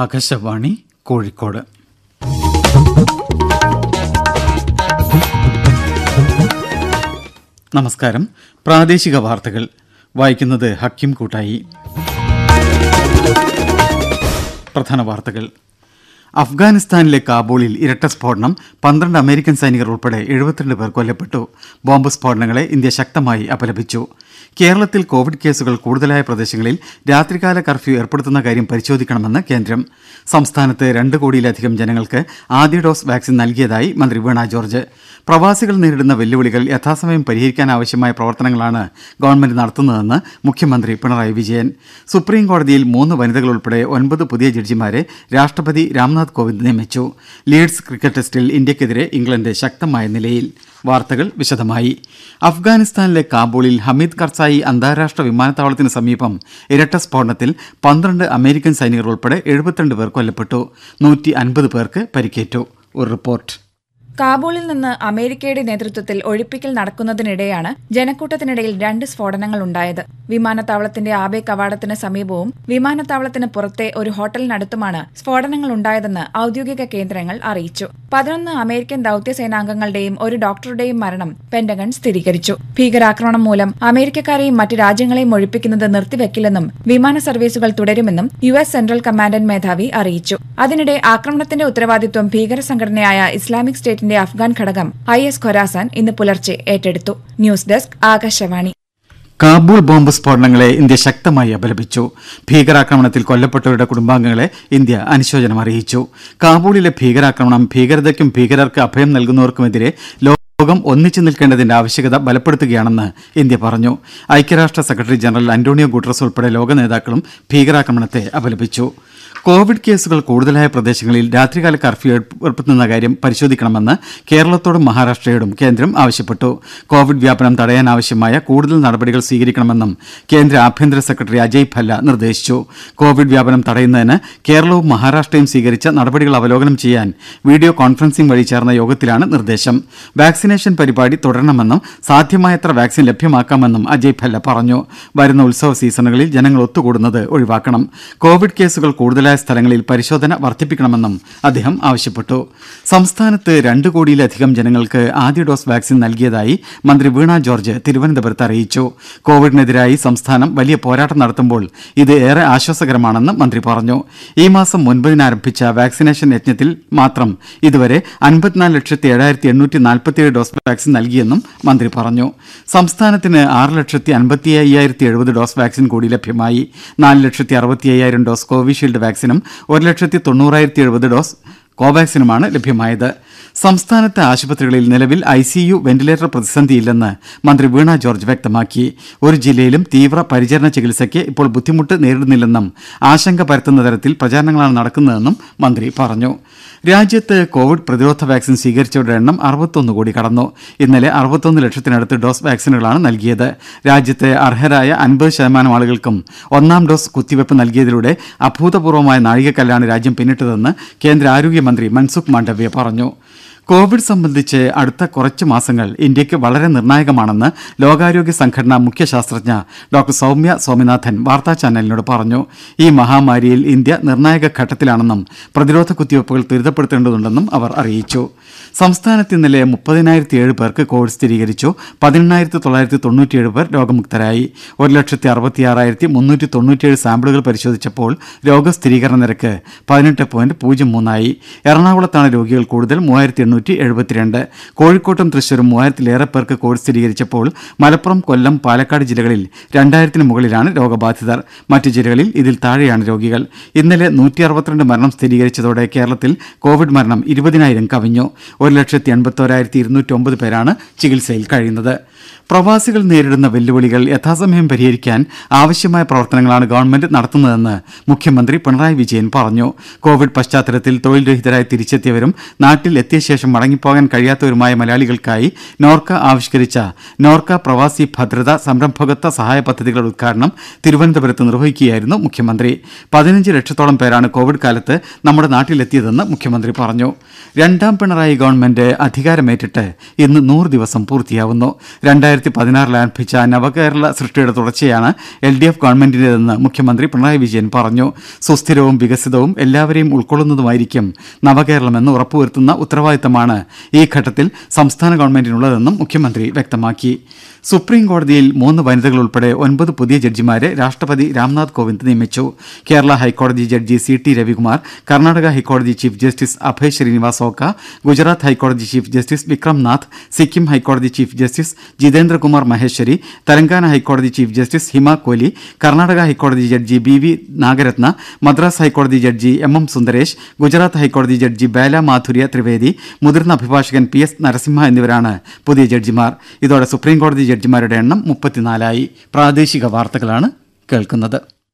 ആകാശവാണി കോഴിക്കോട് നമസ്കാരം പ്രാദേശിക വാർത്തകൾ വായിക്കുന്നത് ഹക്കിം കൂട്ടായി പ്രധാന വാർത്തകൾ അഫ്ഗാനിസ്ഥാനിലെ കാബൂളിൽ ഇരട്ട സ്ഫോടനം പന്ത്രണ്ട് അമേരിക്കൻ സൈനികർ ഉൾപ്പെടെ എഴുപത്തിരണ്ട് പേർ കൊല്ലപ്പെട്ടു ബോംബ് സ്ഫോടനങ്ങളെ ഇന്ത്യ ശക്തമായി അപലപിച്ചു കേരളത്തിൽ കോവിഡ് കേസുകൾ കൂടുതലായ പ്രദേശങ്ങളിൽ രാത്രികാല കർഫ്യൂ ഏർപ്പെടുത്തുന്ന കാര്യം പരിശോധിക്കണമെന്ന് കേന്ദ്രം സംസ്ഥാനത്ത് രണ്ട് കോടിയിലധികം ജനങ്ങൾക്ക് ആദ്യ ഡോസ് വാക്സിൻ നൽകിയതായി മന്ത്രി വീണ ജോർജ് പ്രവാസികൾ നേരിടുന്ന വെല്ലുവിളികൾ യഥാസമയം പരിഹരിക്കാനാവശ്യമായ പ്രവർത്തനങ്ങളാണ് ഗവൺമെന്റ് നടത്തുന്നതെന്ന് മുഖ്യമന്ത്രി പിണറായി വിജയൻ സുപ്രീം കോടതിയിൽ മൂന്ന് വനിതകൾ ഉൾപ്പെടെ ഒൻപത് പുതിയ ജഡ്ജിമാരെ രാഷ്ട്രപതി രാംനാഥ് കോവിന്ദ് നിയമിച്ചു ലീഡ്സ് ക്രിക്കറ്റ് ടെസ്റ്റിൽ ഇന്ത്യക്കെതിരെ ഇംഗ്ലണ്ട് ശക്തമായ നിലയിൽ വാർത്തകൾ വിശദമായി അഫ്ഗാനിസ്ഥാനിലെ കാബൂളിൽ ഹമീദ് കർസായി അന്താരാഷ്ട്ര വിമാനത്താവളത്തിന് സമീപം ഇരട്ട സ്ഫോടനത്തിൽ പന്ത്രണ്ട് അമേരിക്കൻ സൈനികർ ഉൾപ്പെടെ എഴുപത്തിരണ്ട് പേർ കൊല്ലപ്പെട്ടു നൂറ്റി അൻപത് പേർക്ക് പരിക്കേറ്റു ഒരു റിപ്പോർട്ട് കാബൂളിൽ നിന്ന് അമേരിക്കയുടെ നേതൃത്വത്തിൽ ഒഴിപ്പിക്കൽ നടക്കുന്നതിനിടെയാണ് ജനക്കൂട്ടത്തിനിടയിൽ രണ്ട് സ്ഫോടനങ്ങൾ ഉണ്ടായത് വിമാനത്താവളത്തിന്റെ ആബെ കവാടത്തിന് സമീപവും വിമാനത്താവളത്തിന് പുറത്തെ ഒരു ഹോട്ടലിനടുത്തുമാണ് സ്ഫോടനങ്ങൾ ഉണ്ടായതെന്ന് ഔദ്യോഗിക കേന്ദ്രങ്ങൾ അറിയിച്ചു പതിനൊന്ന് അമേരിക്കൻ ദൌത്യസേനാംഗങ്ങളുടെയും ഒരു ഡോക്ടറുടെയും മരണം പെന്റഗൺ സ്ഥിരീകരിച്ചു ഭീകരാക്രമണം മൂലം അമേരിക്കക്കാരെയും മറ്റ് രാജ്യങ്ങളെയും ഒഴിപ്പിക്കുന്നത് നിർത്തിവെക്കില്ലെന്നും വിമാന സർവീസുകൾ തുടരുമെന്നും യു എസ് സെൻട്രൽ കമാൻഡന്റ് മേധാവി അറിയിച്ചു അതിനിടെ ആക്രമണത്തിന്റെ ഉത്തരവാദിത്വം ഭീകര സംഘടനയായ ഇസ്ലാമിക് സ്റ്റേറ്റ് യൂണിറ്റിന്റെ അഫ്ഗാൻ ഘടകം ഐ എസ് ഖൊരാസാൻ ഇന്ന് പുലർച്ചെ ഏറ്റെടുത്തു news desk Akashvani Kabul bomb സ്ഫോടനങ്ങളെ ഇന്ത്യ ശക്തമായി അപലപിച്ചു ഭീകരാക്രമണത്തിൽ കൊല്ലപ്പെട്ടവരുടെ കുടുംബാംഗങ്ങളെ ഇന്ത്യ അനുശോചനം അറിയിച്ചു കാബൂളിലെ ഭീകരാക്രമണം ഭീകരതയ്ക്കും ഭീകരർക്ക് അഭയം നൽകുന്നവർക്കുമെതിരെ ലോകം ഒന്നിച്ചു നിൽക്കേണ്ടതിന്റെ ആവശ്യകത ബലപ്പെടുത്തുകയാണെന്ന് ഇന്ത്യ പറഞ്ഞു ഐക്യരാഷ്ട്ര സെക്രട്ടറി ജനറൽ അന്റോണിയോ ഗുട്ടറസ് ഉൾപ്പെടെ ലോക നേതാക്കളും ഭീകരാക്രമണത്തെ അപലപിച്ചു കോവിഡ് കേസുകൾ കൂടുതലായ പ്രദേശങ്ങളിൽ രാത്രികാല കർഫ്യൂ ഏർപ്പെടുത്തുന്ന കാര്യം പരിശോധിക്കണമെന്ന് കേരളത്തോടും മഹാരാഷ്ട്രയോടും കേന്ദ്രം ആവശ്യപ്പെട്ടു കോവിഡ് വ്യാപനം തടയാനാവശ്യമായ കൂടുതൽ നടപടികൾ സ്വീകരിക്കണമെന്നും കേന്ദ്ര ആഭ്യന്തര സെക്രട്ടറി അജയ് ഭല്ല നിർദ്ദേശിച്ചു കോവിഡ് വ്യാപനം തടയുന്നതിന് കേരളവും മഹാരാഷ്ട്രയും സ്വീകരിച്ച നടപടികൾ അവലോകനം ചെയ്യാൻ വീഡിയോ കോൺഫറൻസിംഗ് വഴി ചേർന്ന യോഗത്തിലാണ് നിർദ്ദേശം വാക്സിനേഷൻ പരിപാടി തുടരണമെന്നും സാധ്യമായത്ര വാക്സിൻ ലഭ്യമാക്കാമെന്നും അജയ് ഭല്ല പറഞ്ഞു വരുന്ന ഉത്സവ സീസണുകളിൽ ജനങ്ങൾ ഒത്തുകൂടുന്നത് ഒഴിവാക്കണം കോവിഡ് കേസുകൾ കൂടുതലായി മുതലായ സ്ഥലങ്ങളിൽ പരിശോധന വർദ്ധിപ്പിക്കണമെന്നും അദ്ദേഹം ആവശ്യപ്പെട്ടു സംസ്ഥാനത്ത് രണ്ട് കോടിയിലധികം ജനങ്ങൾക്ക് ആദ്യ ഡോസ് വാക്സിൻ നൽകിയതായി മന്ത്രി വീണ ജോർജ് തിരുവനന്തപുരത്ത് അറിയിച്ചു കോവിഡിനെതിരായി സംസ്ഥാനം വലിയ പോരാട്ടം നടത്തുമ്പോൾ ഇത് ഏറെ ആശ്വാസകരമാണെന്ന് മന്ത്രി പറഞ്ഞു ഈ മാസം ഒൻപതിന് ആരംഭിച്ച വാക്സിനേഷൻ യജ്ഞത്തിൽ മാത്രം ഇതുവരെ അൻപത്തിനാല് ലക്ഷത്തി ഏഴായിരത്തി എണ്ണൂറ്റി നാൽപ്പത്തിയേഴ് ഡോസ് വാക്സിൻ നൽകിയെന്നും മന്ത്രി പറഞ്ഞു സംസ്ഥാനത്തിന് ആറ് ലക്ഷത്തി അൻപത്തി അയ്യായിരത്തി എഴുപത് ഡോസ് വാക്സിൻ കൂടി ലഭ്യമായി നാല് ലക്ഷത്തി അറുപത്തി അയ്യായിരം ഡോസ് കോവിഷീൽഡ് വാക്സിൻ കോവാക്സിനും ഒരു ലക്ഷത്തി തൊണ്ണൂറായിരത്തി എഴുപത് ഡോസ് കോവാക്സിനുമാണ് ലഭ്യമായത് സംസ്ഥാനത്തെ ആശുപത്രികളിൽ നിലവിൽ ഐസിയു വെന്റിലേറ്റർ പ്രതിസന്ധിയില്ലെന്ന് മന്ത്രി വീണ ജോർജ് വ്യക്തമാക്കി ഒരു ജില്ലയിലും തീവ്ര പരിചരണ ചികിത്സയ്ക്ക് ഇപ്പോൾ ബുദ്ധിമുട്ട് നേരിടുന്നില്ലെന്നും ആശങ്ക പരത്തുന്ന തരത്തിൽ പ്രചാരണങ്ങളാണ് നടക്കുന്നതെന്നും മന്ത്രി പറഞ്ഞു രാജ്യത്ത് കോവിഡ് പ്രതിരോധ വാക്സിൻ സ്വീകരിച്ചവരുടെ എണ്ണം അറുപത്തൊന്ന് കോടി കടന്നു ഇന്നലെ അറുപത്തൊന്ന് ലക്ഷത്തിനടുത്ത് ഡോസ് വാക്സിനുകളാണ് നൽകിയത് രാജ്യത്തെ അർഹരായ അൻപത് ശതമാനം ആളുകൾക്കും ഒന്നാം ഡോസ് കുത്തിവയ്പ് നൽകിയതിലൂടെ അഭൂതപൂർവമായ നാഴികക്കല്ലാണ് രാജ്യം പിന്നിട്ടതെന്ന് കേന്ദ്ര ആരോഗ്യമന്ത്രി മൻസുഖ് മാണ്ഡവ്യ പറഞ്ഞു കോവിഡ് സംബന്ധിച്ച് അടുത്ത കുറച്ച് മാസങ്ങൾ ഇന്ത്യക്ക് വളരെ നിർണായകമാണെന്ന് ലോകാരോഗ്യ സംഘടന മുഖ്യ ശാസ്ത്രജ്ഞ ഡോക്ടർ സൌമ്യ സ്വാമിനാഥൻ വാർത്താ ചാനലിനോട് പറഞ്ഞു ഈ മഹാമാരിയിൽ ഇന്ത്യ നിർണായക ഘട്ടത്തിലാണെന്നും പ്രതിരോധ കുത്തിവയ്പ്പുകൾ ത്വരിതപ്പെടുത്തേണ്ടതുണ്ടെന്നും അവർ അറിയിച്ചു സംസ്ഥാനത്ത് ഇന്നലെ മുപ്പതിനായിരത്തി ഏഴ് പേർക്ക് കോവിഡ് സ്ഥിരീകരിച്ചു പതിനെണ്ണായിരത്തി തൊള്ളായിരത്തി തൊണ്ണൂറ്റിയേഴ് പേർ രോഗമുക്തരായി ഒരു ലക്ഷത്തി അറുപത്തിയാറായിരത്തി മുന്നൂറ്റി തൊണ്ണൂറ്റിയേഴ് സാമ്പിളുകൾ പരിശോധിച്ചപ്പോൾ രോഗസ്ഥിരീകരണ നിരക്ക് പതിനെട്ട് പോയിന്റ് പൂജ്യം മൂന്നായി എറണാകുളത്താണ് രോഗികൾ കൂടുതൽ മൂവായിരത്തി അറുന്നൂറ്റി എഴുപത്തിരണ്ട് കോഴിക്കോട്ടും തൃശൂരും മൂവായിരത്തിലേറെ പേർക്ക് കോവിഡ് സ്ഥിരീകരിച്ചപ്പോൾ മലപ്പുറം കൊല്ലം പാലക്കാട് ജില്ലകളിൽ രണ്ടായിരത്തിന് മുകളിലാണ് രോഗബാധിതർ മറ്റ് ജില്ലകളിൽ ഇതിൽ താഴെയാണ് രോഗികൾ ഇന്നലെ നൂറ്റി അറുപത്തിരണ്ട് മരണം സ്ഥിരീകരിച്ചതോടെ കേരളത്തിൽ കോവിഡ് മരണം ഇരുപതിനായിരം കവിഞ്ഞു ഒരു ലക്ഷത്തി എൺപത്തോരായിരത്തി ഇരുന്നൂറ്റി ഒമ്പത് പേരാണ് ചികിത്സയിൽ കഴിയുന്നത് പ്രവാസികൾ നേരിടുന്ന വെല്ലുവിളികൾ യഥാസമയം പരിഹരിക്കാൻ ആവശ്യമായ പ്രവർത്തനങ്ങളാണ് ഗവൺമെന്റ് നടത്തുന്നതെന്ന് മുഖ്യമന്ത്രി പിണറായി വിജയൻ പറഞ്ഞു കോവിഡ് പശ്ചാത്തലത്തിൽ തൊഴിൽ രഹിതരായി തിരിച്ചെത്തിയവരും നാട്ടിൽ എത്തിയ ശേഷം മടങ്ങിപ്പോകാൻ കഴിയാത്തവരുമായ മലയാളികൾക്കായി നോർക്ക ആവിഷ്കരിച്ച നോർക്ക പ്രവാസി ഭദ്രത സംരംഭകത്വ സഹായ പദ്ധതികളുടെ ഉദ്ഘാടനം തിരുവനന്തപുരത്ത് നിർവഹിക്കുകയായിരുന്നു മുഖ്യമന്ത്രി പതിനഞ്ച് ലക്ഷത്തോളം പേരാണ് കോവിഡ് കാലത്ത് നമ്മുടെ നാട്ടിലെത്തിയതെന്ന് മുഖ്യമന്ത്രി പറഞ്ഞു രണ്ടാം പിണറായി ഗവൺമെന്റ് അധികാരമേറ്റിട്ട് ഇന്ന് നൂറ് ദിവസം പൂർത്തിയാവുന്നു രണ്ടായിരത്തി രണ്ടായിരത്തി പതിനാറിൽ ആരംഭിച്ച നവകേരള സൃഷ്ടിയുടെ തുടർച്ചയാണ് എൽ ഡി എഫ് ഗവൺമെന്റിന്റേതെന്ന് മുഖ്യമന്ത്രി പിണറായി വിജയൻ പറഞ്ഞു സുസ്ഥിരവും വികസിതവും എല്ലാവരെയും ഉൾക്കൊള്ളുന്നതുമായിരിക്കും നവകേരളമെന്ന് ഉറപ്പുവരുത്തുന്ന ഉത്തരവാദിത്തമാണ് ഈ ഘട്ടത്തിൽ സംസ്ഥാന ഗവൺമെന്റിനുള്ളതെന്നും മുഖ്യമന്ത്രി വ്യക്തമാക്കി സുപ്രീം കോടതിയിൽ മൂന്ന് വനിതകൾ ഉൾപ്പെടെ ഒൻപത് പുതിയ ജഡ്ജിമാരെ രാഷ്ട്രപതി രാംനാഥ് കോവിന്ദ് നിയമിച്ചു കേരള ഹൈക്കോടതി judge C T Ravikumar Karnataka ഹൈക്കോടതി ചീഫ് ജസ്റ്റിസ് അഭയ് ശ്രീനിവാസ് ഓക്ക ഗുജറാത്ത് ഹൈക്കോടതി ചീഫ് ജസ്റ്റിസ് വിക്രം നാഥ് സിക്കിം ഹൈക്കോടതി ചീഫ് ജസ്റ്റിസ് ജിതേന്ദ്ര രാജേന്ദ്രകുമാർ മഹേശ്വരി തെലങ്കാന ഹൈക്കോടതി ചീഫ് ജസ്റ്റിസ് ഹിമ കോലി കർണാടക ഹൈക്കോടതി judge B V Nagarathna Madras ഹൈക്കോടതി judge M M Sundresh Gujarat ഹൈക്കോടതി ജഡ്ജി ബേല മാധുര്യ ത്രിവേദി മുതിർന്ന അഭിഭാഷകൻ പി എസ് നരസിംഹ എന്നിവരാണ് പുതിയ ജഡ്ജിമാർ ഇതോടെ സുപ്രീംകോടതി ജഡ്ജിമാരുടെ എണ്ണം മുപ്പത്തിനാലായി പ്രാദേശിക വാർത്തകളാണ് കേൾക്കുന്നത്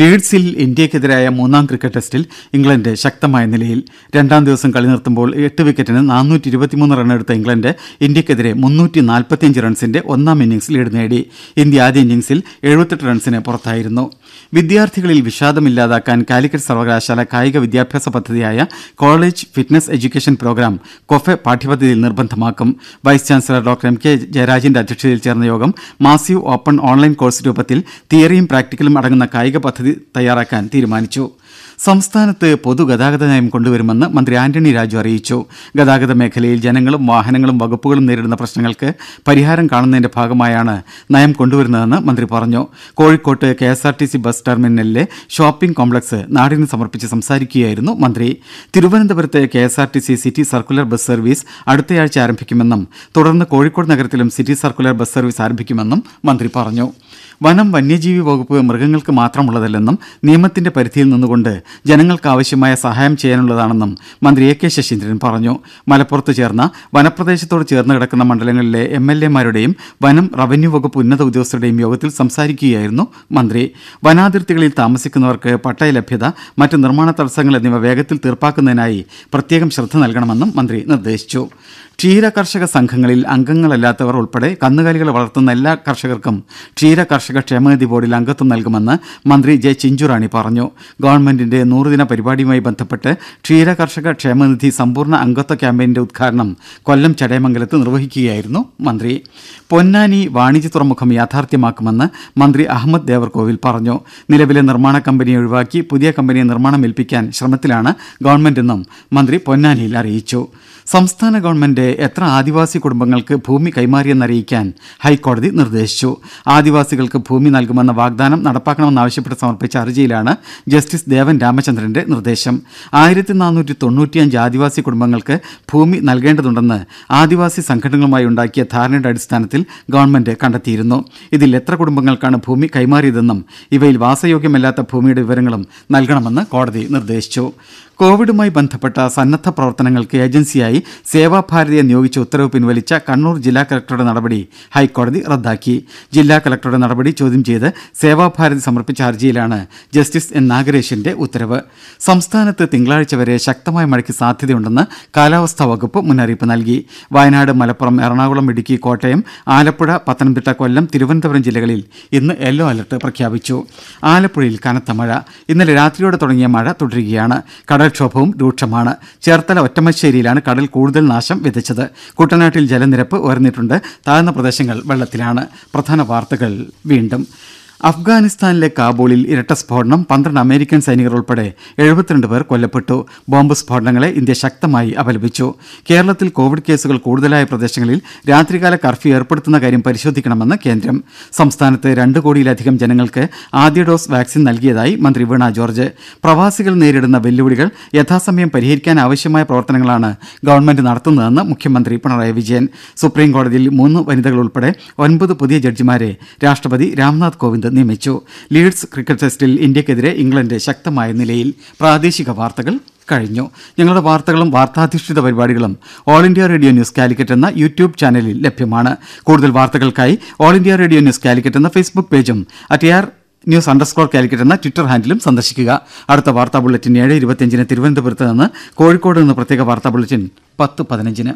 ലീഡ്സിൽ ഇന്ത്യക്കെതിരായ മൂന്നാം ക്രിക്കറ്റ് ടെസ്റ്റിൽ ഇംഗ്ലണ്ട് ശക്തമായ നിലയിൽ രണ്ടാം ദിവസം കളി നിർത്തുമ്പോൾ എട്ട് വിക്കറ്റിന് നാനൂറ്റി ഇരുപത്തിമൂന്ന് റണ്ണെടുത്ത ഇംഗ്ലണ്ട് ഇന്ത്യക്കെതിരെ മുന്നൂറ്റി നാൽപ്പത്തിയഞ്ച് റൺസിന്റെ ഒന്നാം ഇന്നിംഗ്സ് ലീഡ് നേടി ഇന്ത്യ ആദ്യ ഇന്നിംഗ്സിൽ എഴുപത്തെട്ട് റൺസിന് പുറത്തായിരുന്നു വിദ്യാർത്ഥികളിൽ വിഷാദമില്ലാതാക്കാൻ കാലിക്കറ്റ് സർവകലാശാല കായിക വിദ്യാഭ്യാസ പദ്ധതിയായ കോളേജ് ഫിറ്റ്നസ് എഡ്യൂക്കേഷൻ പ്രോഗ്രാം കൊഫെ പാഠ്യപദ്ധതിയിൽ നിർബന്ധമാക്കും vice chancellor doctor M K ജയരാജന്റെ അധ്യക്ഷതയിൽ ചേർന്ന യോഗം മാസീവ് ഓപ്പൺ ഓൺലൈൻ കോഴ്സ് രൂപത്തിൽ തിയറിയും പ്രാക്ടിക്കലും അടങ്ങുന്ന കായിക പദ്ധതി പദ്ധതി തയ്യാറാക്കാൻ തീരുമാനിച്ചു സംസ്ഥാനത്ത് പൊതുഗതാഗത നയം കൊണ്ടുവരുമെന്ന് മന്ത്രി ആന്റണി രാജു അറിയിച്ചു ഗതാഗത മേഖലയിൽ ജനങ്ങളും വാഹനങ്ങളും വകുപ്പുകളും നേരിടുന്ന പ്രശ്നങ്ങൾക്ക് പരിഹാരം കാണുന്നതിന്റെ ഭാഗമായാണ് നയം കൊണ്ടുവരുന്നതെന്ന് മന്ത്രി പറഞ്ഞു കോഴിക്കോട്ട് കെ ബസ് ടെർമിനലിലെ ഷോപ്പിംഗ് കോംപ്ലക്സ് നാടിന് സമർപ്പിച്ച് സംസാരിക്കുകയായിരുന്നു മന്ത്രി തിരുവനന്തപുരത്ത് K city circular bus service അടുത്തയാഴ്ച ആരംഭിക്കുമെന്നും തുടർന്ന് കോഴിക്കോട് നഗരത്തിലും സിറ്റി സർക്കുലർ ബസ് സർവീസ് ആരംഭിക്കുമെന്നും മന്ത്രി പറഞ്ഞു വനം വന്യജീവി വകുപ്പ് മൃഗങ്ങൾക്ക് മാത്രമുള്ളതല്ലെന്നും നിയമത്തിന്റെ പരിധിയിൽ നിന്നുകൊണ്ട് ജനങ്ങൾക്ക് ആവശ്യമായ സഹായം ചെയ്യാനുള്ളതാണെന്നും മന്ത്രി എ കെ ശശീന്ദ്രൻ പറഞ്ഞു മലപ്പുറത്ത് ചേർന്ന വനപ്രദേശത്തോട് ചേർന്ന് കിടക്കുന്ന മണ്ഡലങ്ങളിലെ എം എൽ എമാരുടെയും വനം റവന്യൂ വകുപ്പ് ഉന്നത ഉദ്യോഗസ്ഥരുടെയും യോഗത്തിൽ സംസാരിക്കുകയായിരുന്നു മന്ത്രി വനാതിർത്തികളിൽ താമസിക്കുന്നവർക്ക് പട്ടയ ലഭ്യത മറ്റ് നിർമ്മാണ തടസ്സങ്ങൾ എന്നിവ വേഗത്തിൽ തീർപ്പാക്കുന്നതിനായി പ്രത്യേകം ശ്രദ്ധ നൽകണമെന്നും മന്ത്രി നിർദ്ദേശിച്ചു ക്ഷീര കർഷക സംഘങ്ങളിൽ അംഗങ്ങളല്ലാത്തവർ ഉൾപ്പെടെ കന്നുകാലികളെ വളർത്തുന്ന എല്ലാ കർഷകർക്കും ക്ഷീര കർഷക കർഷക ക്ഷേമനിധി ബോർഡിൽ അംഗത്വം നൽകുമെന്ന് മന്ത്രി ജെ ചിഞ്ചുറാണി പറഞ്ഞു ഗവൺമെന്റിന്റെ നൂറുദിന പരിപാടിയുമായി ബന്ധപ്പെട്ട് ക്ഷീര കർഷക ക്ഷേമനിധി സമ്പൂർണ്ണ അംഗത്വ ക്യാമ്പയിന്റെ ഉദ്ഘാടനം കൊല്ലം ചടയമംഗലത്ത് നിർവഹിക്കുകയായിരുന്നു മന്ത്രി പൊന്നാനി വാണിജ്യ തുറമുഖം യാഥാർത്ഥ്യമാക്കുമെന്ന് മന്ത്രി അഹമ്മദ് ദേവർകോവിൽ പറഞ്ഞു നിലവിലെ നിർമ്മാണ കമ്പനിയെ ഒഴിവാക്കി പുതിയ കമ്പനിയെ നിർമ്മാണം ഏൽപ്പിക്കാൻ ശ്രമത്തിലാണ് ഗവൺമെന്റെന്നും മന്ത്രി പൊന്നാനിയിൽ അറിയിച്ചു സംസ്ഥാന ഗവൺമെന്റ് എത്ര ആദിവാസി കുടുംബങ്ങൾക്ക് ഭൂമി കൈമാറിയെന്നറിയിക്കാൻ ഹൈക്കോടതി നിർദ്ദേശിച്ചു ആദിവാസികൾക്ക് ഭൂമി നൽകുമെന്ന വാഗ്ദാനം നടപ്പാക്കണമെന്നാവശ്യപ്പെട്ട് സമർപ്പിച്ച ഹർജിയിലാണ് ജസ്റ്റിസ് ദേവൻ രാമചന്ദ്രന്റെ നിർദ്ദേശം ആയിരത്തി നാനൂറ്റി തൊണ്ണൂറ്റിയഞ്ച് ആദിവാസി കുടുംബങ്ങൾക്ക് ഭൂമി നൽകേണ്ടതുണ്ടെന്ന് ആദിവാസി സംഘടനകളുമായി ഉണ്ടാക്കിയ ധാരണയുടെ അടിസ്ഥാനത്തിൽ ഗവൺമെന്റ് കണ്ടെത്തിയിരുന്നു ഇതിൽ എത്ര കുടുംബങ്ങൾക്കാണ് ഭൂമി കൈമാറിയതെന്നും ഇവയിൽ വാസയോഗ്യമല്ലാത്ത ഭൂമിയുടെ വിവരങ്ങളും നൽകണമെന്ന് കോടതി നിർദ്ദേശിച്ചു കോവിഡുമായി ബന്ധപ്പെട്ട സന്നദ്ധ പ്രവർത്തനങ്ങൾക്ക് ഏജൻസിയായി സേവാഭാരതിയെ നിയോഗിച്ച ഉത്തരവ് പിൻവലിച്ച കണ്ണൂർ ജില്ലാ കലക്ടറുടെ നടപടി ഹൈക്കോടതി റദ്ദാക്കി ജില്ലാ കലക്ടറുടെ നടപടി ചോദ്യം ചെയ്ത് സേവാഭാരതി സമർപ്പിച്ച ഹർജിയിലാണ് ജസ്റ്റിസ് എൻ നാഗരേഷിന്റെ ഉത്തരവ് സംസ്ഥാനത്ത് തിങ്കളാഴ്ച വരെ ശക്തമായ മഴയ്ക്ക് സാധ്യതയുണ്ടെന്ന് കാലാവസ്ഥാ വകുപ്പ് മുന്നറിയിപ്പ് നൽകി വയനാട് മലപ്പുറം എറണാകുളം ഇടുക്കി കോട്ടയം ആലപ്പുഴ പത്തനംതിട്ട കൊല്ലം തിരുവനന്തപുരം ജില്ലകളിൽ ഇന്ന് യെല്ലോ അലർട്ട് പ്രഖ്യാപിച്ചു ആലപ്പുഴയിൽ കനത്ത മഴ ഇന്നലെ രാത്രിയോടെ തുടങ്ങിയ മഴ തുടരുകയാണ് കടൽ ജലക്ഷോഭവും രൂക്ഷമാണ് ചേർത്തല ഒറ്റമശ്ശേരിയിലാണ് കടൽ കൂടുതൽ നാശം വിതച്ചത് കുട്ടനാട്ടിൽ ജലനിരപ്പ് ഉയർന്നിട്ടുണ്ട് താഴ്ന്ന പ്രദേശങ്ങൾ വെള്ളത്തിലാണ് പ്രധാന വാർത്തകൾ വീണ്ടും അഫ്ഗാനിസ്ഥാനിലെ കാബൂളിൽ ഇരട്ട സ്ഫോടനം പന്ത്രണ്ട് അമേരിക്കൻ സൈനികർ ഉൾപ്പെടെ എഴുപത്തിരണ്ട് പേർ കൊല്ലപ്പെട്ടു ബോംബ് സ്ഫോടനങ്ങളെ ഇന്ത്യ ശക്തമായി അപലപിച്ചു കേരളത്തിൽ കോവിഡ് കേസുകൾ കൂടുതലായ പ്രദേശങ്ങളിൽ രാത്രികാല കർഫ്യൂ ഏർപ്പെടുത്തുന്ന കാര്യം പരിശോധിക്കണമെന്ന് കേന്ദ്രം സംസ്ഥാനത്ത് രണ്ട് കോടിയിലധികം ജനങ്ങൾക്ക് ആദ്യ ഡോസ് വാക്സിൻ നൽകിയതായി മന്ത്രി വീണ ജോർജ് പ്രവാസികൾ നേരിടുന്ന വെല്ലുവിളികൾ യഥാസമയം ആവശ്യമായ പ്രവർത്തനങ്ങളാണ് ഗവൺമെന്റ് നടത്തുന്നതെന്ന് മുഖ്യമന്ത്രി പിണറായി വിജയൻ സുപ്രീംകോടതിയിൽ മൂന്ന് വനിതകൾ ഉൾപ്പെടെ ഒൻപത് പുതിയ ജഡ്ജിമാരെ രാഷ്ട്രപതി രാംനാഥ് കോവിന്ദ് നിയമിച്ചു ലീഡ്സ് ക്രിക്കറ്റ് ടെസ്റ്റിൽ ഇന്ത്യക്കെതിരെ ഇംഗ്ലണ്ട് ശക്തമായ നിലയിൽ പ്രാദേശിക വാർത്തകൾ കഴിഞ്ഞു ഞങ്ങളുടെ വാർത്തകളും വാർത്താധിഷ്ഠിത പരിപാടികളും All India Radio News Calicut എന്ന യൂട്യൂബ് ചാനലിൽ ലഭ്യമാണ് കൂടുതൽ വാർത്തകൾക്കായി All India Radio News Calicut എന്ന ഫേസ്ബുക്ക് പേജും at R news underscore Calicut എന്ന ട്വിറ്റർ ഹാൻഡിലും സന്ദർശിക്കുക അടുത്ത വാർത്താ ബുള്ളറ്റിൻ ഏഴ് ഇരുപത്തിയഞ്ചിന് തിരുവനന്തപുരത്ത് നിന്ന് കോഴിക്കോട് നിന്ന് പ്രത്യേക വാർത്താ ബുള്ളറ്റിൻ പത്ത് പതിനഞ്ചിന്